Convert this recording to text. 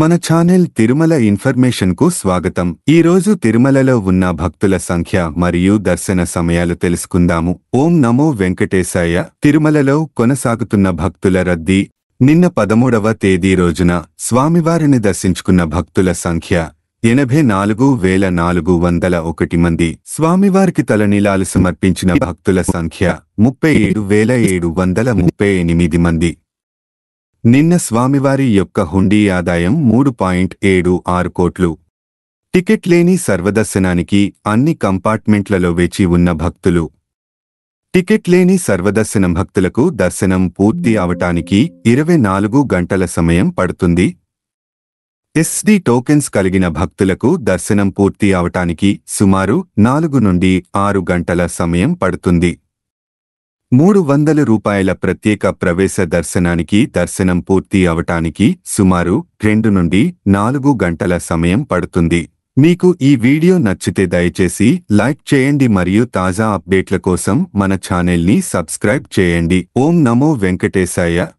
మన ఛానల్ తిరుమల ఇన్ఫర్మేషన్కు స్వాగతం ఈరోజు తిరుమలలో ఉన్న భక్తుల సంఖ్య మరియు దర్శన సమయాలు తెలుసుకుందాము ఓం నమో వెంకటేశాయ తిరుమలలో కొనసాగుతున్న భక్తుల రద్దీ నిన్న పదమూడవ తేదీ రోజున స్వామివారిని దర్శించుకున్న భక్తుల సంఖ్య ఎనభై నాలుగు వేల నాలుగు వందల ఒకటి మంది స్వామివారికి తలనీలాలు సమర్పించిన భక్తుల సంఖ్య ముప్పై ఏడు వేల ఏడు వందల ముప్పై ఎనిమిది మంది నిన్న స్వామివారి యొక్క హుండీ ఆదాయం మూడు పాయింట్ ఏడు ఆరు కోట్లు టికెట్ లేని సర్వదర్శనానికి అన్ని కంపార్ట్మెంట్లలో వేచి ఉన్న భక్తులు టికెట్ లేని సర్వదర్శనం భక్తులకు దర్శనం పూర్తి అవటానికి ఇరవై నాలుగు గంటల సమయం పడుతుంది ఎస్డి టోకెన్స్ కలిగిన భక్తులకు దర్శనం పూర్తి అవటానికి సుమారు నాలుగు నుండి ఆరు గంటల సమయం పడుతుంది మూడు వందల రూపాయల ప్రత్యేక ప్రవేశ దర్శనానికి దర్శనం పూర్తి అవటానికి సుమారు రెండు నుండి నాలుగు గంటల సమయం పడుతుంది మీకు ఈ వీడియో నచ్చితే దయచేసి లైక్ చేయండి మరియు తాజా అప్డేట్ల కోసం మన ఛానల్ని సబ్స్క్రైబ్ చేయండి ఓం నమో వెంకటేశాయ